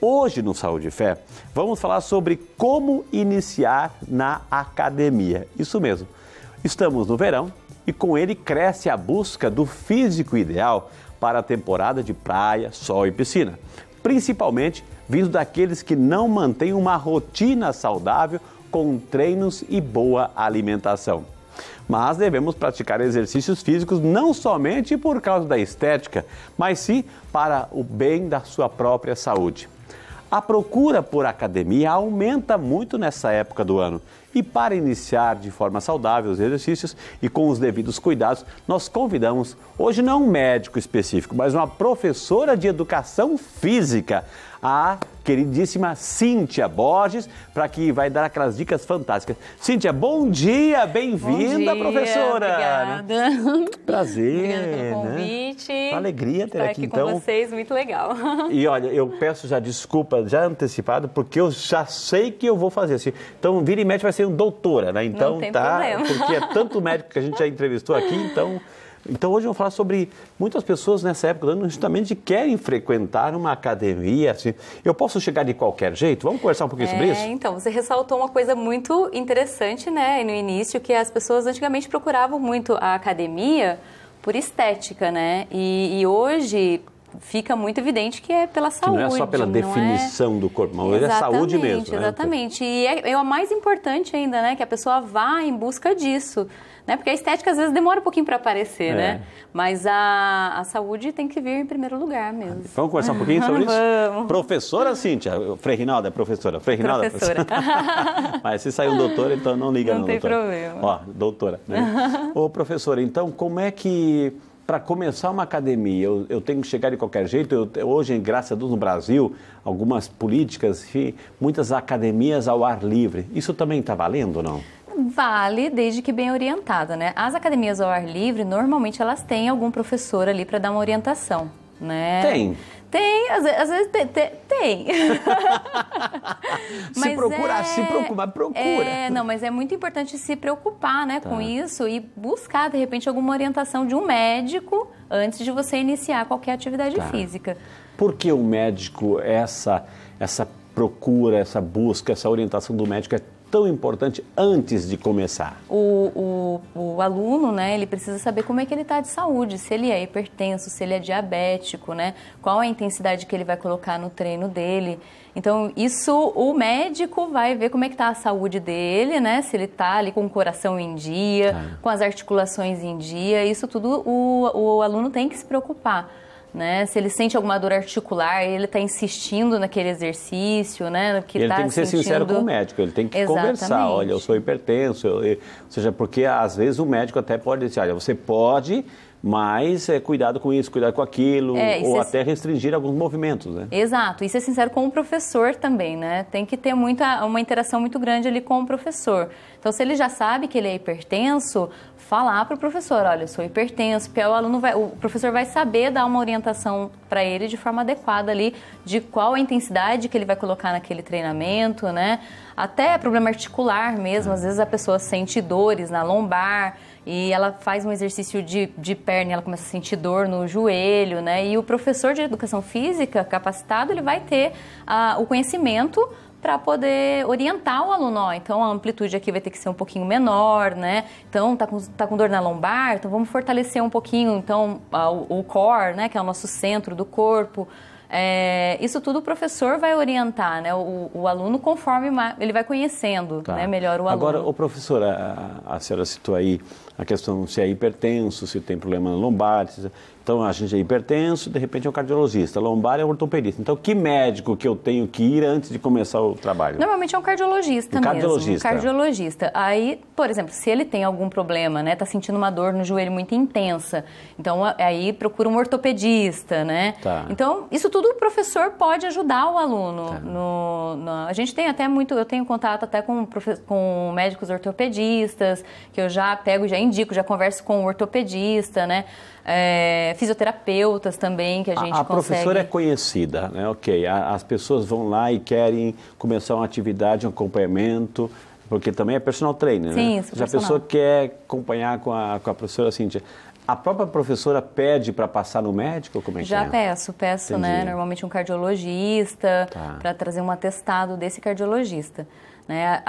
Hoje no Saúde e Fé, vamos falar sobre como iniciar na academia. Isso mesmo. Estamos no verão e com ele cresce a busca do físico ideal para a temporada de praia, sol e piscina, principalmente vindo daqueles que não mantêm uma rotina saudável com treinos e boa alimentação. Mas devemos praticar exercícios físicos não somente por causa da estética, mas sim para o bem da sua própria saúde. A procura por academia aumenta muito nessa época do ano. E para iniciar de forma saudável os exercícios e com os devidos cuidados, nós convidamos, hoje não um médico específico, mas uma professora de educação física, a queridíssima Cíntia Borges, para que vai dar aquelas dicas fantásticas. Cíntia, bom dia, bem-vinda, professora. Obrigada. Prazer. Obrigada pelo né? convite. Né? Uma alegria ter aqui, então. com vocês, muito legal. E olha, eu peço já desculpa já antecipado, porque eu já sei que eu vou fazer assim. Então, vira e mete vai ser um doutora, né? Então, Não tem tá, problema. porque é tanto médico que a gente já entrevistou aqui, então então hoje eu vou falar sobre muitas pessoas nessa época do justamente querem frequentar uma academia. Assim, eu posso chegar de qualquer jeito? Vamos conversar um pouquinho é, sobre isso? Então, você ressaltou uma coisa muito interessante, né, no início, que as pessoas antigamente procuravam muito a academia por estética, né? E, e hoje fica muito evidente que é pela saúde. Que não é só pela é? definição é... do corpo, mas é saúde mesmo. Né? Exatamente, exatamente. Né? E é, é o mais importante ainda, né? Que a pessoa vá em busca disso né? Porque a estética às vezes demora um pouquinho para aparecer, é. né? Mas a, a saúde tem que vir em primeiro lugar mesmo. Ah, vamos conversar um pouquinho sobre isso? Vamos. Professora Cíntia, Frei é professora. Frei é professora. Mas se sair um doutor, então não liga não, não tem doutora. problema. Ó, doutora, né? Ô, professora, então como é que para começar uma academia, eu, eu, tenho que chegar de qualquer jeito. Eu, hoje, graças a Deus, no Brasil, algumas políticas, enfim, muitas academias ao ar livre. Isso também está valendo ou não? vale desde que bem orientada, né? As academias ao ar livre, normalmente elas têm algum professor ali para dar uma orientação, né? Tem. Tem, às vezes, às vezes tem. tem. se procurar, é, se preocupar, procura. É, não, mas é muito importante se preocupar né, tá. com isso e buscar, de repente, alguma orientação de um médico antes de você iniciar qualquer atividade tá. física. Por que o médico, essa, essa procura, essa busca, essa orientação do médico é tão importante antes de começar? O, o, o, aluno, né, ele precisa saber como é que ele está de saúde, se ele é hipertenso, se ele é diabético, né, qual a intensidade que ele vai colocar no treino dele. Então, isso o médico vai ver como é que está a saúde dele, né, se ele está ali com o coração em dia, ah. com as articulações em dia, isso tudo o, o aluno tem que se preocupar né? Se ele sente alguma dor articular, ele está insistindo naquele exercício, né? Que ele tá tem que ser sentindo... sincero com o médico, ele tem que Exatamente. conversar. Olha, eu sou hipertenso, eu... ou seja, porque às vezes o médico até pode dizer, olha, você pode mas é, cuidado com isso, cuidado com aquilo, é, ou até restringir alguns movimentos, né? Exato, e ser sincero com o professor também, né? Tem que ter muita, uma interação muito grande ali com o professor. Então, se ele já sabe que ele é hipertenso, falar para o professor, olha, eu sou hipertenso, porque o aluno vai, o professor vai saber dar uma orientação para ele de forma adequada ali, de qual a intensidade que ele vai colocar naquele treinamento, né? Até problema articular mesmo, às é. vezes a pessoa sente dores na lombar, e ela faz um exercício de, de perna, ela começa a sentir dor no joelho, né? E o professor de educação física capacitado, ele vai ter ah, o conhecimento para poder orientar o aluno, ó, então a amplitude aqui vai ter que ser um pouquinho menor, né? Então tá com, tá com dor na lombar, então vamos fortalecer um pouquinho então a, o core, né, que é o nosso centro do corpo. É, isso tudo o professor vai orientar, né? O, o aluno conforme ele vai conhecendo, tá. né? Melhor o aluno. Agora, o professor, a, a senhora citou aí a questão se é hipertenso, se tem problema lombar, então a gente é hipertenso, de repente é um cardiologista, lombar é um ortopedista. Então que médico que eu tenho que ir antes de começar o trabalho? Normalmente é um cardiologista um mesmo. Cardiologista. Um cardiologista. Aí, por exemplo, se ele tem algum problema, né, tá sentindo uma dor no joelho muito intensa, então aí procura um ortopedista, né? Tá. Então isso tudo o professor pode ajudar o aluno. Tá. No, no, a gente tem até muito, eu tenho contato até com, com médicos ortopedistas que eu já pego, já indico, já converso com o ortopedista, né? é, fisioterapeutas também que a gente a, a consegue... A professora é conhecida, né? Ok, a, as pessoas vão lá e querem começar uma atividade, um acompanhamento, porque também é personal trainer, Sim, né? Sim, Se a pessoa quer acompanhar com a, com a professora assim a própria professora pede para passar no médico? Como é Já é? peço, peço, né? Entendi. né? Normalmente um cardiologista, tá. para trazer um atestado desse cardiologista. Né?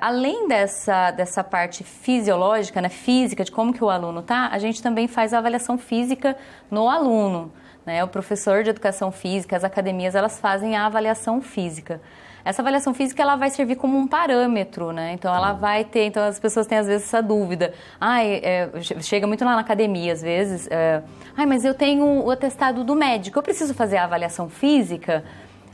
Além dessa, dessa parte fisiológica, né, física, de como que o aluno está, a gente também faz a avaliação física no aluno. Né? O professor de educação física, as academias, elas fazem a avaliação física. Essa avaliação física ela vai servir como um parâmetro, né? Então ela vai ter, então as pessoas têm às vezes essa dúvida. Ai, é, chega muito lá na academia às vezes. É, Ai, mas eu tenho o atestado do médico, eu preciso fazer a avaliação física?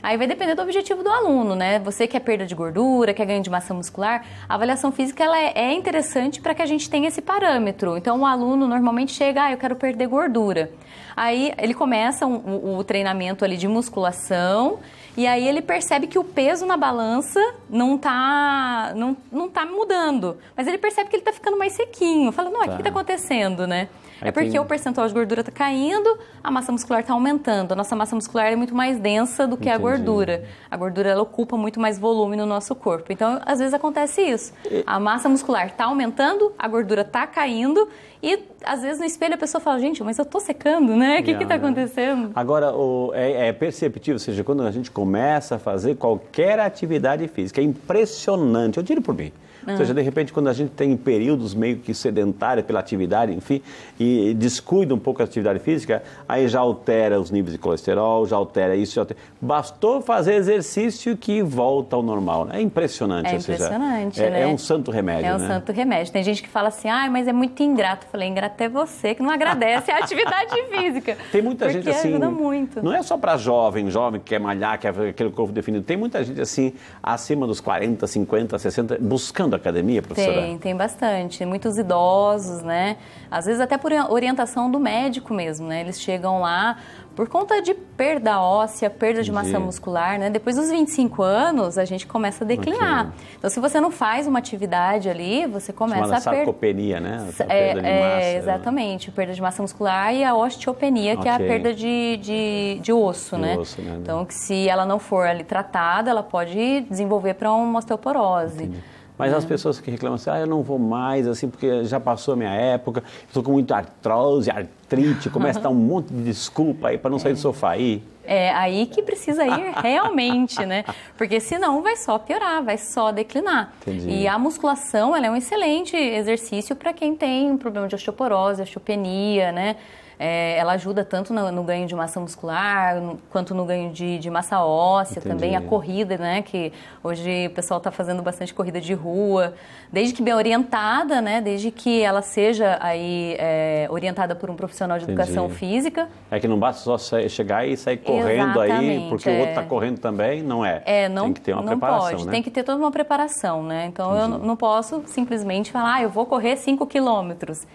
Aí vai depender do objetivo do aluno, né? Você quer perda de gordura, quer ganho de massa muscular, a avaliação física ela é, é interessante para que a gente tenha esse parâmetro. Então o aluno normalmente chega, ah, eu quero perder gordura. Aí ele começa um, o, o treinamento ali de musculação e aí ele percebe que o peso na balança não tá, não, não tá mudando. Mas ele percebe que ele tá ficando mais sequinho. Fala, não, o tá. que, que tá, tá. acontecendo, né? É, é porque o percentual de gordura está caindo, a massa muscular está aumentando. A nossa massa muscular é muito mais densa do que Entendi. a gordura. A gordura ela ocupa muito mais volume no nosso corpo. Então, às vezes acontece isso. A massa muscular está aumentando, a gordura está caindo e às vezes no espelho a pessoa fala, gente, mas eu estou secando, né? O que está acontecendo? Agora, o, é, é, perceptível, ou seja, quando a gente começa a fazer qualquer atividade física, é impressionante, eu tiro por mim. Ah. Ou seja, de repente, quando a gente tem períodos meio que sedentários pela atividade, enfim, e descuida um pouco a atividade física, aí já altera os níveis de colesterol, já altera isso, já altera... Bastou fazer exercício que volta ao normal. Né? É impressionante. É impressionante, seja, é, né? é, é, um santo remédio, É um né? santo remédio. Tem gente que fala assim, ah, mas é muito ingrato. Eu falei, ingrato é você que não agradece a atividade física. Tem muita gente assim... ajuda muito. Não é só para jovem, jovem que quer malhar, quer aquele corpo definido. Tem muita gente assim, acima dos 40, 50, 60, buscando frequentando a academia, professora? Tem, tem bastante. Muitos idosos, né? Às vezes até por orientação do médico mesmo, né? Eles chegam lá por conta de perda óssea, perda de massa muscular, né? Depois dos 25 anos, a gente começa a declinar. Okay. Então, se você não faz uma atividade ali, você começa a perder... sarcopenia, né? É, perda de é, massa. É, exatamente. Perda de massa muscular e a osteopenia, okay. que é a perda de, de, de osso, né? Osso, né? Então, que se ela não for ali tratada, ela pode desenvolver para uma osteoporose. Entendi. Mas é. as pessoas que reclamam assim, ah, eu não vou mais, assim, porque já passou a minha época, estou com muito artrose, artrite, começa a dar um monte de desculpa aí para não é. sair do é. sofá aí. É aí que precisa ir realmente, né? Porque senão vai só piorar, vai só declinar. Entendi. E a musculação, ela é um excelente exercício para quem tem um problema de osteoporose, osteopenia, né? É, ela ajuda tanto no, no, ganho de massa muscular no, quanto no ganho de, de massa óssea Entendi. também. A corrida, né? Que hoje o pessoal está fazendo bastante corrida de rua. Desde que bem orientada, né? Desde que ela seja aí é, orientada por um profissional de Entendi. educação física. É que não basta só chegar e sair correndo Exatamente, aí, porque é... o outro está é. correndo também, não é? É, não Tem que ter uma preparação, pode. Né? Tem que ter toda uma preparação, né? Então Entendi. eu não posso simplesmente falar, ah, eu vou correr 5 quilômetros.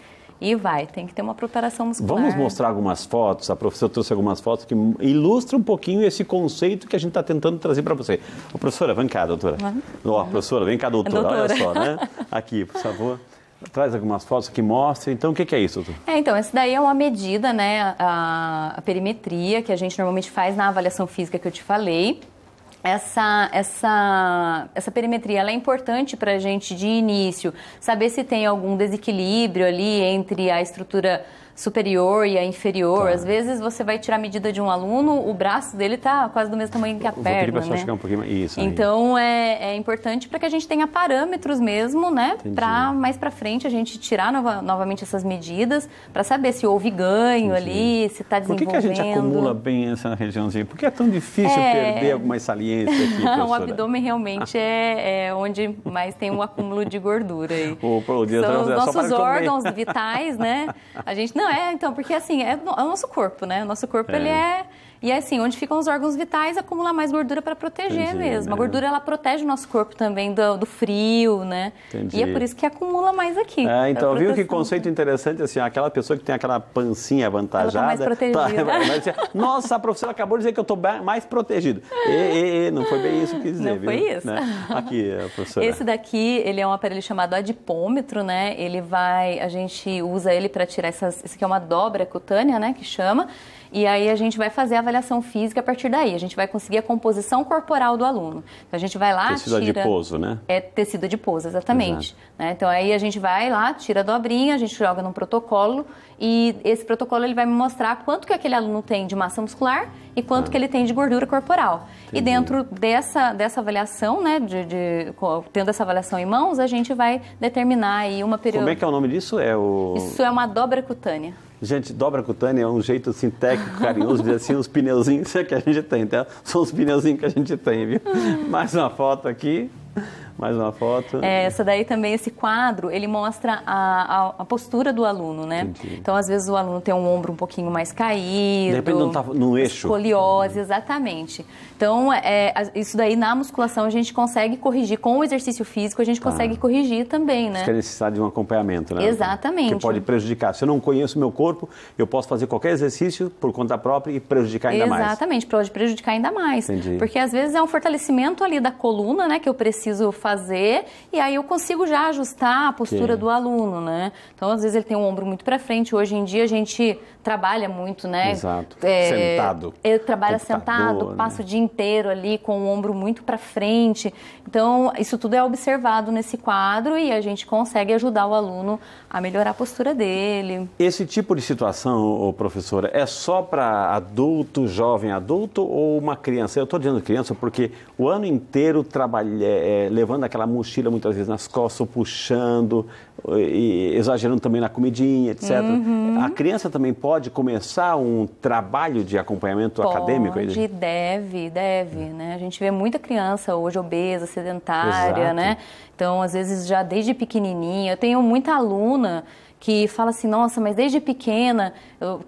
E vai, tem que ter uma preparação muscular. Vamos mostrar algumas fotos, a professora trouxe algumas fotos que ilustram um pouquinho esse conceito que a gente está tentando trazer para você. Ô, professora, vem cá, doutora. Ó, professora, vem cá, doutora. doutora. Olha só, né? Aqui, por favor traz algumas fotos que mostrem. Então, o que, é isso? É, então, isso daí é uma medida, né, a, a, perimetria que a gente normalmente faz na avaliação física que eu te falei essa, essa, essa perimetria é importante para a gente de início saber se tem algum desequilíbrio ali entre a estrutura superior e a inferior. Tá. Às vezes você vai tirar a medida de um aluno, o braço dele está quase do mesmo tamanho que a Eu perna. pedir né? um pouquinho mais. Isso, então é, é importante para que a gente tenha parâmetros mesmo, né? Para mais para frente a gente tirar nova, novamente essas medidas para saber se houve ganho Entendi. ali, se está desenvolvendo. Por que, que, a gente acumula bem essa regiãozinha? Por que é tão difícil é... perder algumas saliências aqui? Professora? o abdômen realmente é, é, onde mais tem um acúmulo de gordura. Aí. O, o São tá- os é nossos órgãos vitais, né? A gente não Não, é, então, porque assim, é, é o nosso corpo, né? O nosso corpo, é. ele é e é assim, onde ficam os órgãos vitais, acumula mais gordura para proteger Entendi, mesmo. Né? A gordura ela protege o nosso corpo também do, do frio, né? Entendi. E é por isso que acumula mais aqui. É, é então, viu que conceito interessante assim, aquela pessoa que tem aquela pancinha avantajada. Ela tá mais tá protegida. Tá, Nossa, a professora acabou de dizer que eu estou mais protegido. E, e, não foi bem isso que quis dizer, não viu? Foi isso. Né? Aqui, professora. Esse daqui, ele é um aparelho chamado adipômetro, né? Ele vai, a gente usa ele para tirar essas, isso aqui é uma dobra cutânea, né, que chama. E aí a gente vai fazer a avaliação física a partir daí. A gente vai conseguir a composição corporal do aluno. Então a gente vai lá, tecido tira... adiposo, né? É tecido adiposo, exatamente. Né? Então aí a gente vai lá, tira a dobrinha, a gente joga num protocolo e esse protocolo ele vai me mostrar quanto que aquele aluno tem de massa muscular e quanto ah. que ele tem de gordura corporal. Entendi. E dentro dessa, dessa avaliação, né, de, de, tendo essa avaliação em mãos, a gente vai determinar aí uma período... Como é que é o nome disso? É o... Isso é uma dobra cutânea. Gente, dobra cutânea é um jeito assim, técnico, carinhoso, de assim, os pneuzinhos que a gente tem, tá? São os pneuzinhos que a gente tem, viu? Hum. Mais uma foto aqui. Mais uma foto. É, essa daí também, esse quadro, ele mostra a, a, a postura do aluno, né? Entendi. Então, às vezes, o aluno tem um ombro um pouquinho mais caído. De repente não está no eixo. Escoliose, uhum. exatamente. Então, é, isso daí na musculação a gente consegue corrigir. Com o exercício físico, a gente tá. consegue corrigir também, né? Isso que é necessidade de um acompanhamento, né? Exatamente. Que pode prejudicar. Se eu não conheço o meu corpo, eu posso fazer qualquer exercício por conta própria e prejudicar ainda exatamente. mais. Exatamente, pode prejudicar ainda mais. Entendi. Porque às vezes é um fortalecimento ali da coluna, né? Que eu preciso preciso fazer e aí eu consigo já ajustar a postura Sim. do aluno, né? Então, às vezes ele tem o ombro muito para frente. Hoje em dia a gente trabalha muito, né? Exato. É, sentado. eu trabalho sentado, né? o dia inteiro ali com o ombro muito para frente. Então, isso tudo é observado nesse quadro e a gente consegue ajudar o aluno a melhorar a postura dele. Esse tipo de situação, professora, é só para adulto, jovem adulto ou uma criança? Eu estou dizendo criança porque o ano inteiro trabalha, é, eh, levando aquela mochila muitas vezes nas costas, ou puxando, e exagerando também na comidinha, etc. Uhum. A criança também pode começar um trabalho de acompanhamento pode, acadêmico? Pode, deve, deve, né? A gente vê muita criança hoje obesa, sedentária, né? Exato. né? Então, às vezes, já desde pequenininha. Eu tenho muita aluna que fala assim: nossa, mas desde pequena,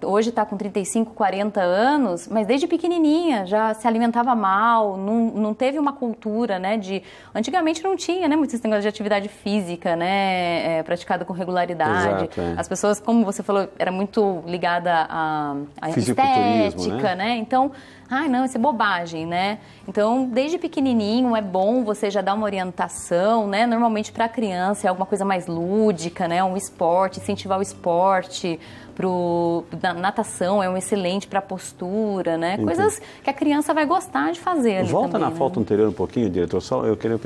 hoje está com 35, 40 anos, mas desde pequenininha já se alimentava mal, não, não teve uma cultura, né? De, antigamente não tinha, né? Muitos negócios de atividade física, né? É, praticada com regularidade. Exato, é. As pessoas, como você falou, era muito ligada à, à estética, né? né? Então ah, não, isso é bobagem, né? Então, desde pequenininho é bom você já dar uma orientação, né? Normalmente para a criança é alguma coisa mais lúdica, né? Um esporte, incentivar o esporte, pro na natação é um excelente para postura, né? Entendi. Coisas que a criança vai gostar de fazer. Volta também, na né? foto anterior um pouquinho, diretor. Só eu queria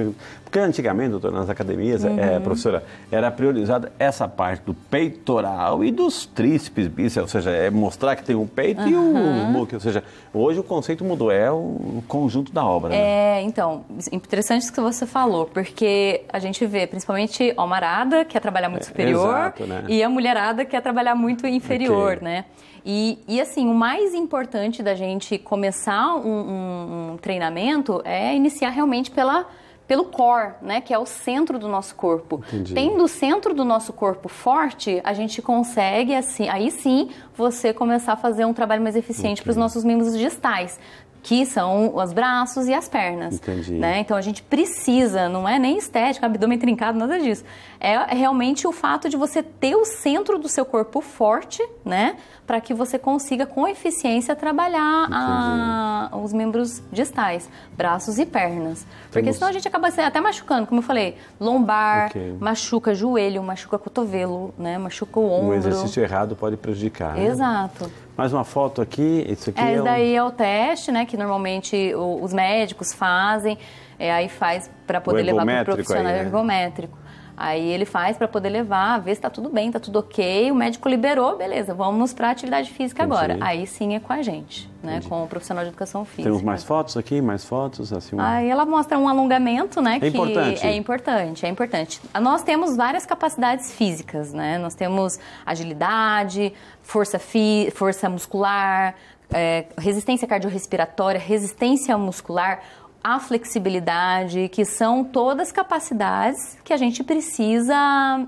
porque antigamente, doutor, nas academias, eh, uhum. é, professora, era priorizada essa parte do peitoral e dos tríceps, bíceps, ou seja, é mostrar que tem um peito uhum. e o um, ou seja, hoje o conceito mudou, é o conjunto da obra. Né? É, né? então, interessante isso que você falou, porque a gente vê principalmente a Marada, que quer é trabalhar muito é, superior, exato, né? e a mulherada quer é trabalhar muito inferior, okay. né? E, e, assim, o mais importante da gente começar um, um, um treinamento é iniciar realmente pela pelo core, né, que é o centro do nosso corpo. Entendi. Tendo o centro do nosso corpo forte, a gente consegue assim, aí sim, você começar a fazer um trabalho mais eficiente okay. para os nossos membros distais que são os braços e as pernas. Entendi. Né? Então a gente precisa, não é nem estética, abdômen trincado, nada disso. É realmente o fato de você ter o centro do seu corpo forte, né? Para que você consiga com eficiência trabalhar a, os membros distais, braços e pernas. Temos... Porque senão a gente acaba até machucando, como eu falei, lombar, okay. machuca joelho, machuca cotovelo, né? Machuca o ombro. Um exercício errado pode prejudicar. Né? Exato. Né? Mais uma foto aqui, isso aqui é, é, daí um... é o teste, né, que normalmente os médicos fazem, é, aí faz para poder levar para o profissional aí, né? ergométrico. Aí ele faz para poder levar, ver se tá tudo bem, tá tudo ok. O médico liberou, beleza, vamos para atividade física Entendi. agora. Aí sim é com a gente, né? Entendi. Com o profissional de educação física. Temos mais fotos aqui, mais fotos, assim. Um... Aí ela mostra um alongamento, né? É que importante. é importante, é importante. Nós temos várias capacidades físicas, né? Nós temos agilidade, força, fi... força muscular, é, resistência cardiorrespiratória, resistência muscular a flexibilidade, que são todas capacidades que a gente precisa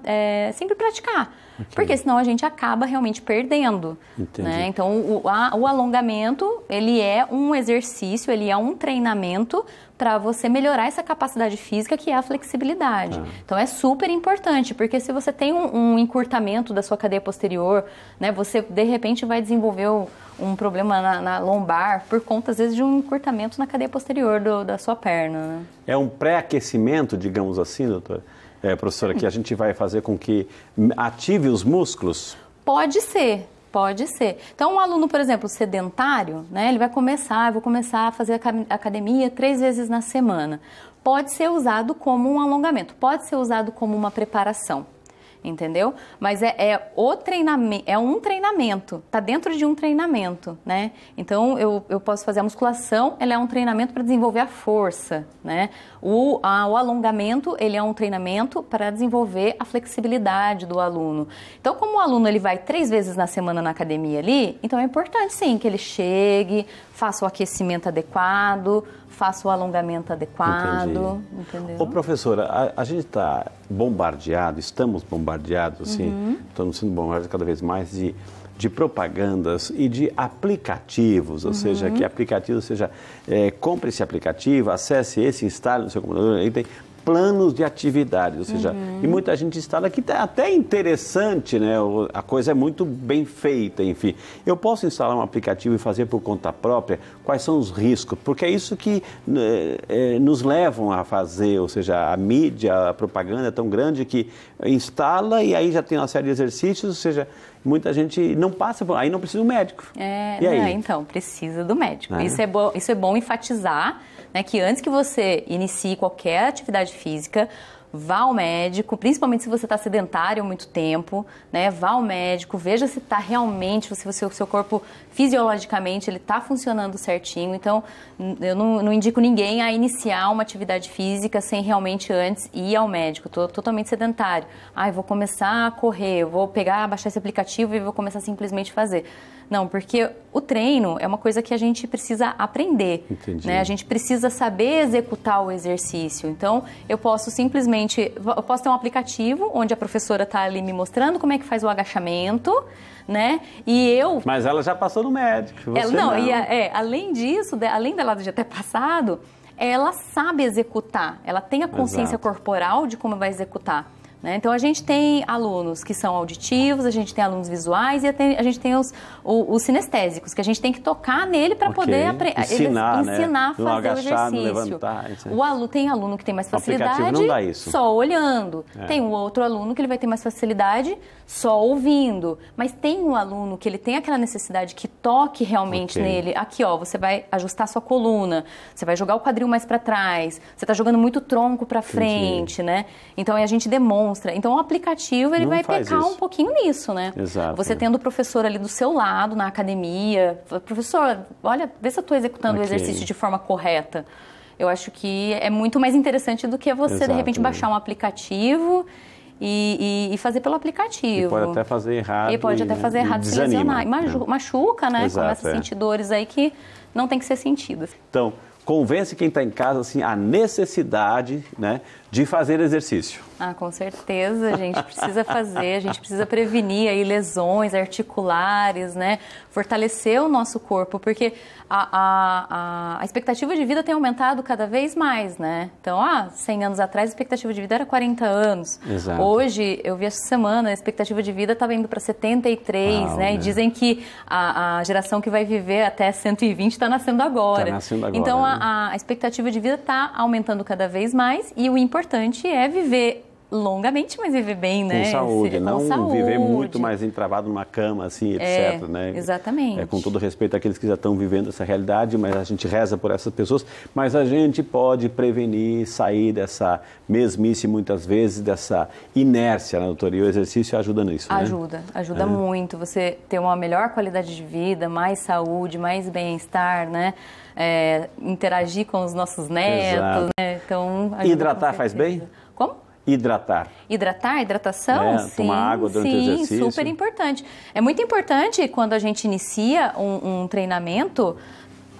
é, sempre praticar. Okay. Porque senão a gente acaba realmente perdendo. Né? Então, o, a, o alongamento, ele é um exercício, ele é um treinamento para você melhorar essa capacidade física que é a flexibilidade. Ah. Então é super importante, porque se você tem um, um, encurtamento da sua cadeia posterior, né, você de repente vai desenvolver um problema na, na lombar por conta às vezes de um encurtamento na cadeia posterior do, da sua perna. Né? É um pré-aquecimento, digamos assim, doutora? é, professora, que a gente vai fazer com que ative os músculos? Pode ser, Pode ser. Então, um aluno, por exemplo, sedentário, né, ele vai começar, vou começar a fazer academia três vezes na semana. Pode ser usado como um alongamento, pode ser usado como uma preparação entendeu? Mas é, é o treinamento, é um treinamento, tá dentro de um treinamento, né? Então eu, eu posso fazer a musculação, ela é um treinamento para desenvolver a força, né? O, a, o alongamento, ele é um treinamento para desenvolver a flexibilidade do aluno. Então, como o aluno ele vai três vezes na semana na academia ali, então é importante sim que ele chegue, faça o aquecimento adequado, faça o alongamento adequado. Entendi. Ô, professora, a, a gente está bombardeado, estamos bombardeados, assim, uhum. estamos sendo bombardeados cada vez mais de, de propagandas e de aplicativos, ou uhum. seja, que aplicativo, ou seja, é, compre esse aplicativo, acesse esse, instale no seu computador, aí tem planos de atividades, ou seja, uhum. e muita gente instala que tá até interessante, né? A coisa é muito bem feita, enfim. Eu posso instalar um aplicativo e fazer por conta própria. Quais são os riscos? Porque é isso que é, nos levam a fazer, ou seja, a mídia, a propaganda é tão grande que instala e aí já tem uma série de exercícios, ou seja, muita gente não passa por aí não precisa do médico. É, e aí? Não, então precisa do médico. Né? Isso é bom, isso é bom enfatizar né, que antes que você inicie qualquer atividade física, vá ao médico, principalmente se você está sedentário muito tempo, né? Vá ao médico, veja se está realmente, se o seu corpo fisiologicamente ele está funcionando certinho. Então, eu não, não, indico ninguém a iniciar uma atividade física sem realmente antes ir ao médico. Estou totalmente sedentário. Ah, eu vou começar a correr, vou pegar, baixar esse aplicativo e vou começar simplesmente a fazer. Não, porque o treino é uma coisa que a gente precisa aprender. Entendi. Né? A gente precisa saber executar o exercício. Então, eu posso simplesmente simplesmente eu posso ter um aplicativo onde a professora está ali me mostrando como é que faz o agachamento, né? E eu. Mas ela já passou no médico. Ela, é, não, não, E a, é, além disso, de, além dela já ter passado, ela sabe executar, ela tem a consciência Exato. corporal de como vai executar. Né? Então a gente tem alunos que são auditivos, a gente tem alunos visuais e a gente tem os, os, os sinestésicos, que a gente tem que tocar nele para okay. poder ensinar, né? a fazer não agachar, o exercício. Levantar, O aluno tem aluno que tem mais facilidade só olhando. É. Tem um outro aluno que ele vai ter mais facilidade só ouvindo. Mas tem um aluno que ele tem aquela necessidade que toque realmente okay. nele. Aqui, ó, você vai ajustar sua coluna, você vai jogar o quadril mais para trás, você está jogando muito tronco para frente, né? Então a gente demonstra demonstra. Então o aplicativo ele não vai pecar isso. um pouquinho nisso, né? Exato. Você tendo o professor ali do seu lado na academia, professor, olha, vê se eu estou executando okay. o exercício de forma correta. Eu acho que é muito mais interessante do que você Exato, de repente baixar um aplicativo e, e, e, fazer pelo aplicativo. E pode até fazer errado. E pode até fazer errado e se lesionar. Né? Machu, Machuca, né? Exato, Começa a é. sentir dores aí que não tem que ser sentidas. Então, convence quem está em casa assim, a necessidade né, de fazer exercício. Ah, com certeza, a gente precisa fazer, a gente precisa prevenir aí lesões articulares, né? Fortalecer o nosso corpo, porque a, a, a, expectativa de vida tem aumentado cada vez mais, né? Então, ah, 100 anos atrás a expectativa de vida era 40 anos. Exato. Hoje, eu vi essa semana, a expectativa de vida estava indo para 73, Uau, né? né? E dizem que a, a, geração que vai viver até 120 está nascendo agora. Está nascendo agora. Então, né? a, a expectativa de vida está aumentando cada vez mais e o importante importante é viver longamente, mas viver bem, né? Com saúde, Esse, não com saúde. viver muito mais entravado numa cama, assim, é, etc. né? Exatamente. É, com todo respeito àqueles que já estão vivendo essa realidade, mas a gente reza por essas pessoas, mas a gente pode prevenir, sair dessa mesmice muitas vezes, dessa inércia, né, doutor? E o exercício ajuda nisso. Né? Ajuda, né? ajuda é. muito. Você ter uma melhor qualidade de vida, mais saúde, mais bem-estar, né? É, interagir com os nossos netos, né? Então, hidratar faz bem? Hidratar. Hidratar, hidratação? Né? sim, tomar água durante sim, o exercício. Sim, super importante. É muito importante quando a gente inicia um, um treinamento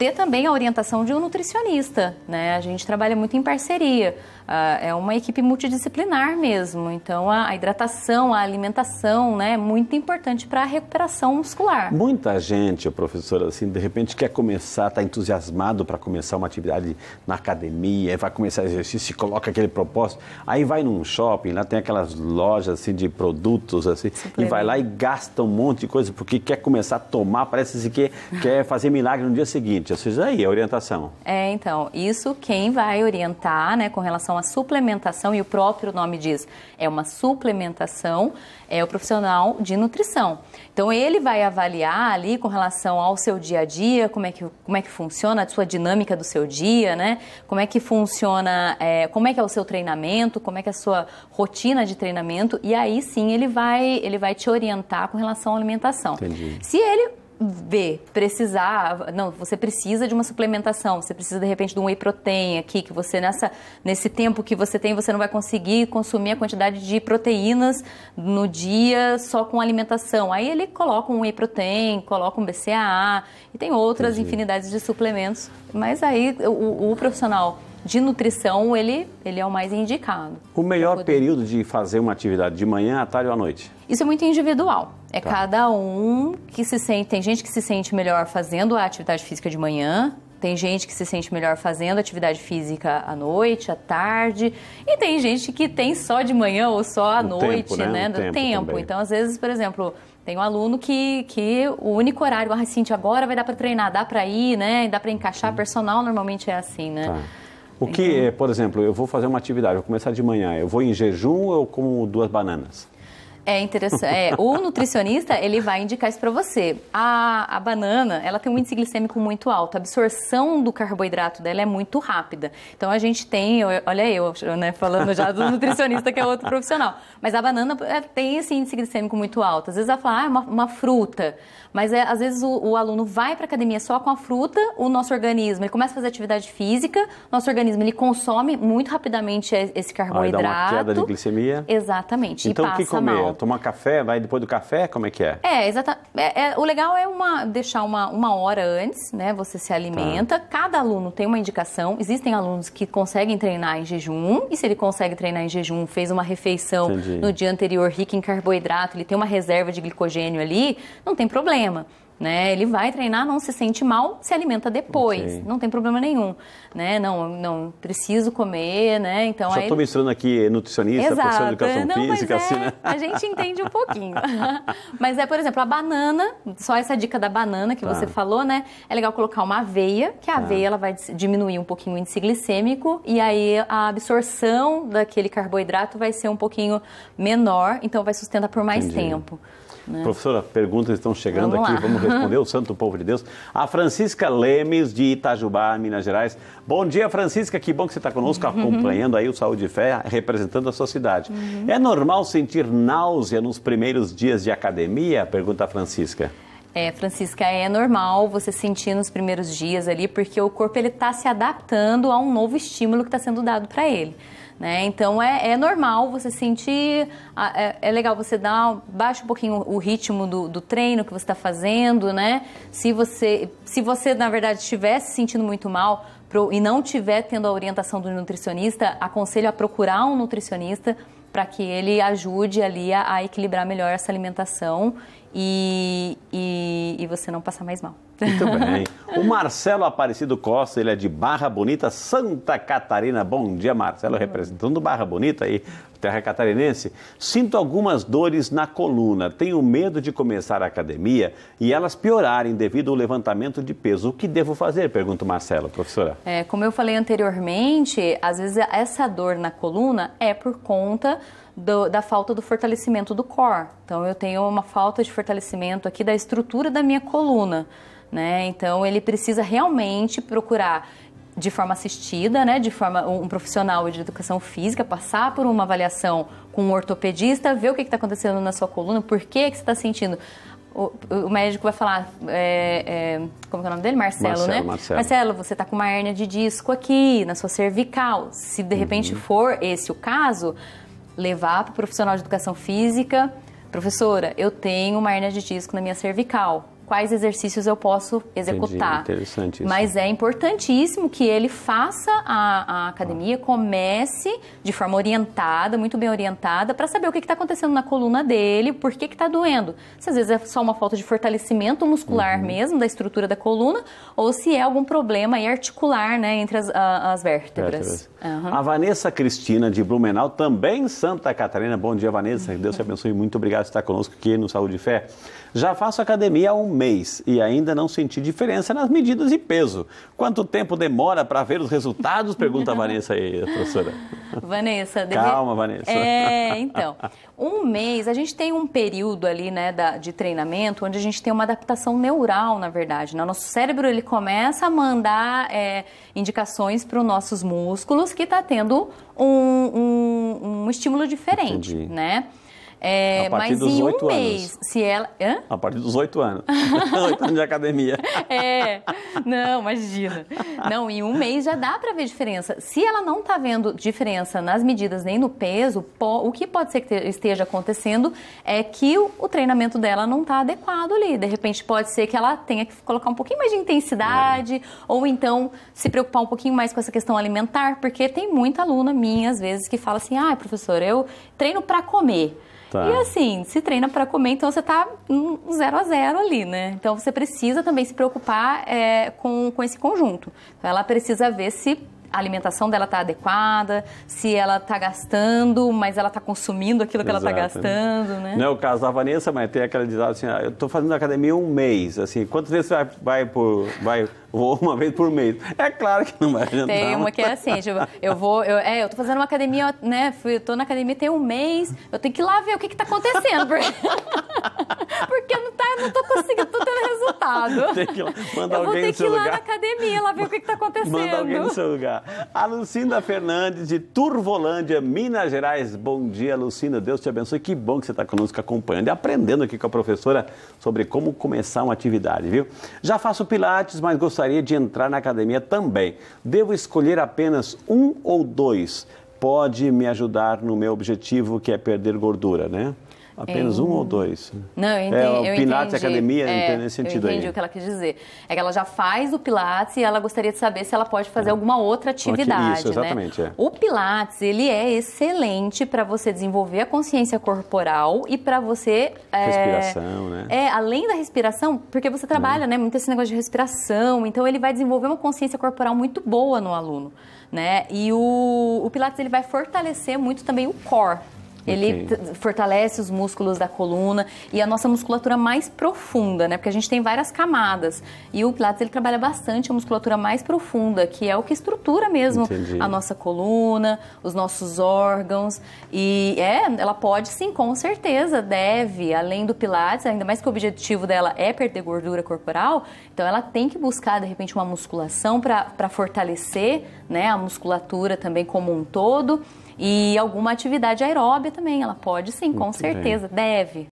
ter também a orientação de um nutricionista, né? A gente trabalha muito em parceria, ah, é uma equipe multidisciplinar mesmo. Então a hidratação, a alimentação, né, é muito importante para a recuperação muscular. Muita gente, professora, assim, de repente quer começar, está entusiasmado para começar uma atividade na academia, vai começar exercício, se coloca aquele propósito, aí vai num shopping, lá tem aquelas lojas assim de produtos assim, e vai lá e gasta um monte de coisa porque quer começar a tomar, parece que quer fazer milagre no dia seguinte isso aí é a orientação. É, então, isso quem vai orientar, né, com relação à suplementação, e o próprio nome diz, é uma suplementação, é o profissional de nutrição. Então, ele vai avaliar ali com relação ao seu dia a dia, como é que, como é que funciona a sua dinâmica do seu dia, né, como é que funciona, é, como é que é o seu treinamento, como é que é a sua rotina de treinamento, e aí sim ele vai, ele vai te orientar com relação à alimentação. Entendi. Se ele ver, precisar, não, você precisa de uma suplementação, você precisa de repente de um whey protein aqui, que você nessa, nesse tempo que você tem, você não vai conseguir consumir a quantidade de proteínas no dia só com alimentação. Aí ele coloca um whey protein, coloca um BCAA e tem outras Entendi. infinidades de suplementos, mas aí o, o profissional de nutrição, ele, ele é o mais indicado. O melhor poder... período de fazer uma atividade de manhã, à tarde ou à noite? Isso é muito individual. É tá. cada um que se sente. Tem gente que se sente melhor fazendo a atividade física de manhã, tem gente que se sente melhor fazendo atividade física à noite, à tarde, e tem gente que tem só de manhã ou só à o noite, tempo, né? né? Do tempo. tempo. Então, às vezes, por exemplo, tem um aluno que, que o único horário, ah, Cintia, agora vai dar para treinar, dá para ir, né? Dá para encaixar, personal normalmente é assim, né? Tá. O que, é, por exemplo, eu vou fazer uma atividade, vou começar de manhã, eu vou em jejum ou como duas bananas? É interessante. É, o nutricionista, ele vai indicar isso para você. A, a banana, ela tem um índice glicêmico muito alto. A absorção do carboidrato dela é muito rápida. Então, a gente tem... Olha eu, né, falando já do nutricionista, que é outro profissional. Mas a banana é, tem esse índice glicêmico muito alto. Às vezes ela fala, ah, é uma, uma fruta. Mas, é, às vezes, o, o aluno vai para academia só com a fruta, o nosso organismo, ele começa a fazer atividade física, nosso organismo, ele consome muito rapidamente é, esse carboidrato. Aí dá uma queda de glicemia. Exatamente. Então, e passa que comer? Mal legal? Então, tomar café, vai depois do café? Como é que é? É, exatamente. É, é, o legal é uma, deixar uma, uma hora antes, né? Você se alimenta. Tá. Cada aluno tem uma indicação. Existem alunos que conseguem treinar em jejum. E se ele consegue treinar em jejum, fez uma refeição Entendi. no dia anterior rica em carboidrato, ele tem uma reserva de glicogênio ali, não tem problema. Né? Ele vai treinar, não se sente mal, se alimenta depois, okay. não tem problema nenhum, né? Não, não preciso comer, né? Então Já estou misturando aqui nutricionista, Exato. professor de educação não, física, é, assim, né? A gente entende um pouquinho. mas é, por exemplo, a banana, só essa dica da banana que tá. você falou, né? É legal colocar uma aveia, que a tá. aveia ela vai diminuir um pouquinho o índice glicêmico e aí a absorção daquele carboidrato vai ser um pouquinho menor, então vai sustentar por mais Entendi. tempo. Né? Professora, perguntas estão chegando vamos aqui, lá. vamos responder o santo povo de Deus. A Francisca Lemes, de Itajubá, Minas Gerais. Bom dia, Francisca, que bom que você está conosco, acompanhando aí o Saúde e Fé, representando a sua cidade. Uhum. É normal sentir náusea nos primeiros dias de academia? Pergunta a Francisca. É, Francisca, é normal você sentir nos primeiros dias ali, porque o corpo ele está se adaptando a um novo estímulo que está sendo dado para ele. Né? Então é, é, normal você sentir, é, é, legal você dar, baixa um pouquinho o ritmo do, do treino que você está fazendo, né? Se você, se você na verdade estiver se sentindo muito mal pro, e não estiver tendo a orientação do nutricionista, aconselho a procurar um nutricionista para que ele ajude ali a, a equilibrar melhor essa alimentação e, e, e você não passar mais mal. Muito bem. O Marcelo Aparecido Costa, ele é de Barra Bonita, Santa Catarina. Bom dia, Marcelo, representando Barra Bonita aí terra catarinense, sinto algumas dores na coluna. Tenho medo de começar a academia e elas piorarem devido ao levantamento de peso. O que devo fazer? Pergunta o Marcelo, professora. É, como eu falei anteriormente, às vezes essa dor na coluna é por conta do, da falta do fortalecimento do core. Então, eu tenho uma falta de fortalecimento aqui da estrutura da minha coluna. Né? Então ele precisa realmente procurar de forma assistida, né, de forma um profissional de educação física, passar por uma avaliação com um ortopedista, ver o que está acontecendo na sua coluna, por que, que você está sentindo. O, o, médico vai falar, é, é, como é o nome dele? Marcelo, Marcelo né? Marcelo. Marcelo, você está com uma hernia de disco aqui, na sua cervical. Se de repente uhum. for esse o caso, levar para o profissional de educação física, professora, eu tenho uma hernia de disco na minha cervical quais exercícios eu posso executar. Entendi, interessante isso. Mas é importantíssimo que ele faça a, a academia, ah. comece de forma orientada, muito bem orientada, para saber o que está acontecendo na coluna dele, por que está doendo. Se às vezes é só uma falta de fortalecimento muscular uhum. mesmo, da estrutura da coluna, ou se é algum problema articular né, entre as, a, as vértebras. vértebras. Uhum. A Vanessa Cristina, de Blumenau, também Santa Catarina. Bom dia, Vanessa. Deus te abençoe. Muito obrigado por estar conosco aqui no Saúde e Fé. Já faço academia há um mês e ainda não senti diferença nas medidas e peso. Quanto tempo demora para ver os resultados? Pergunta a Vanessa aí, professora. Vanessa, deve... calma, Vanessa. É, então, um mês, a gente tem um período ali, né, da, de treinamento, onde a gente tem uma adaptação neural, na verdade. Né? O nosso cérebro ele começa a mandar é, indicações para os nossos músculos que está tendo um, um, um estímulo diferente, Entendi. né? É, a partir dos oito um anos. Mês, se ela. Hã? A partir dos oito anos. Oito anos de academia. É. Não, imagina. Não, em um mês já dá para ver diferença. Se ela não está vendo diferença nas medidas nem no peso, o que pode ser que esteja acontecendo é que o, treinamento dela não está adequado ali. De repente pode ser que ela tenha que colocar um pouquinho mais de intensidade, é. ou então se preocupar um pouquinho mais com essa questão alimentar, porque tem muita aluna minha, às vezes, que fala assim: ah, professor, eu treino para comer. Tá. E assim, se treina para comer, então você está zero a zero ali, né? Então você precisa também se preocupar é, com, com esse conjunto. Então, ela precisa ver se a alimentação dela está adequada, se ela está gastando, mas ela está consumindo aquilo que Exato. ela está gastando, né? Não é o caso da Vanessa, mas tem aquela diz assim, ah, eu estou fazendo academia um mês, assim, quantas vezes você vai, vai por... Vai, vou uma vez por mês. É claro que não vai adiantar. Tem uma que é assim, tipo, eu vou, eu, é, eu estou fazendo uma academia, né, fui, na academia tem um mês, eu tenho que ir lá ver o que que tá acontecendo, porque, porque lado. tem que mandar eu alguém no seu lugar. vou ter que ir lá na academia, lá ver o que está acontecendo. Manda alguém no seu lugar. A Lucinda Fernandes, de Turvolândia, Minas Gerais. Bom dia, Lucinda. Deus te abençoe. Que bom que você está conosco acompanhando e aprendendo aqui com a professora sobre como começar uma atividade, viu? Já faço pilates, mas gostaria de entrar na academia também. Devo escolher apenas um ou dois? Pode me ajudar no meu objetivo, que é perder gordura, né? Apenas um ou dois. Não, eu entendi. É, o eu Pilates entendi. Academia, é, nesse sentido eu entendi aí. o que ela quis dizer. É que ela já faz o Pilates e ela gostaria de saber se ela pode fazer é. alguma outra atividade, Isso, né? exatamente, né? É. O Pilates, ele é excelente para você desenvolver a consciência corporal e para você... É, respiração, né? É, além da respiração, porque você trabalha, né? né, muito esse negócio de respiração, então ele vai desenvolver uma consciência corporal muito boa no aluno, né? E o, o Pilates, ele vai fortalecer muito também o core, ele okay. fortalece os músculos da coluna e a nossa musculatura mais profunda, né? Porque a gente tem várias camadas. E o Pilates ele trabalha bastante a musculatura mais profunda, que é o que estrutura mesmo Entendi. a nossa coluna, os nossos órgãos. E é, ela pode sim, com certeza, deve, além do Pilates, ainda mais que o objetivo dela é perder gordura corporal, então ela tem que buscar, de repente, uma musculação para fortalecer né, a musculatura também como um todo e alguma atividade aeróbia também, ela pode sim, com certeza, bem. deve.